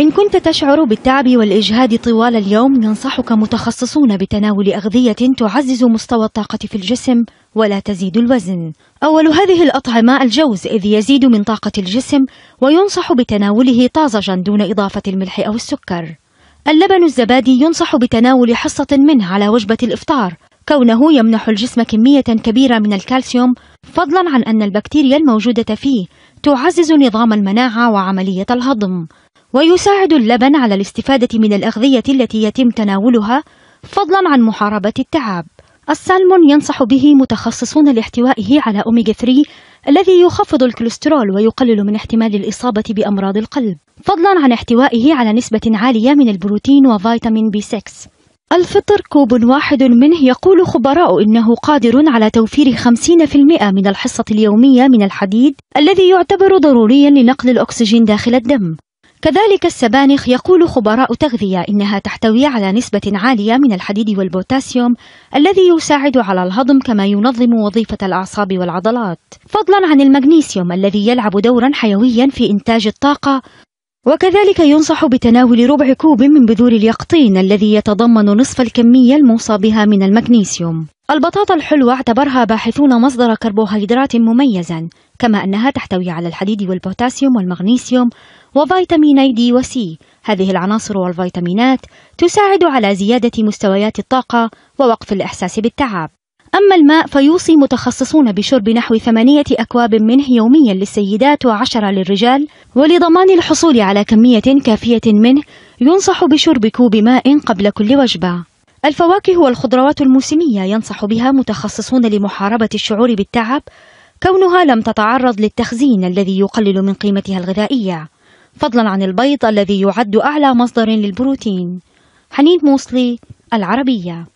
إن كنت تشعر بالتعب والإجهاد طوال اليوم ينصحك متخصصون بتناول أغذية تعزز مستوى الطاقة في الجسم ولا تزيد الوزن أول هذه الأطعمة الجوز إذ يزيد من طاقة الجسم وينصح بتناوله طازجا دون إضافة الملح أو السكر اللبن الزبادي ينصح بتناول حصة منه على وجبة الإفطار كونه يمنح الجسم كمية كبيرة من الكالسيوم فضلا عن أن البكتيريا الموجودة فيه تعزز نظام المناعة وعملية الهضم ويساعد اللبن على الاستفادة من الأغذية التي يتم تناولها فضلا عن محاربة التعب السالمون ينصح به متخصصون لاحتوائه على أوميغا 3 الذي يخفض الكوليسترول ويقلل من احتمال الإصابة بأمراض القلب فضلا عن احتوائه على نسبة عالية من البروتين وفيتامين بي 6 الفطر كوب واحد منه يقول خبراء إنه قادر على توفير 50% من الحصة اليومية من الحديد الذي يعتبر ضروريا لنقل الأكسجين داخل الدم كذلك السبانخ يقول خبراء تغذية إنها تحتوي على نسبة عالية من الحديد والبوتاسيوم الذي يساعد على الهضم كما ينظم وظيفة الأعصاب والعضلات فضلا عن المغنيسيوم الذي يلعب دورا حيويا في إنتاج الطاقة وكذلك ينصح بتناول ربع كوب من بذور اليقطين الذي يتضمن نصف الكمية الموصى بها من المغنيسيوم البطاطا الحلوة اعتبرها باحثون مصدر كربوهيدرات مميزا كما أنها تحتوي على الحديد والبوتاسيوم والمغنيسيوم وفيتاميني دي وسي هذه العناصر والفيتامينات تساعد على زيادة مستويات الطاقة ووقف الإحساس بالتعب أما الماء فيوصي متخصصون بشرب نحو ثمانية أكواب منه يوميا للسيدات وعشرة للرجال ولضمان الحصول على كمية كافية منه ينصح بشرب كوب ماء قبل كل وجبة الفواكه والخضروات الموسمية ينصح بها متخصصون لمحاربة الشعور بالتعب كونها لم تتعرض للتخزين الذي يقلل من قيمتها الغذائية فضلا عن البيض الذي يعد أعلى مصدر للبروتين حنين موصلي العربية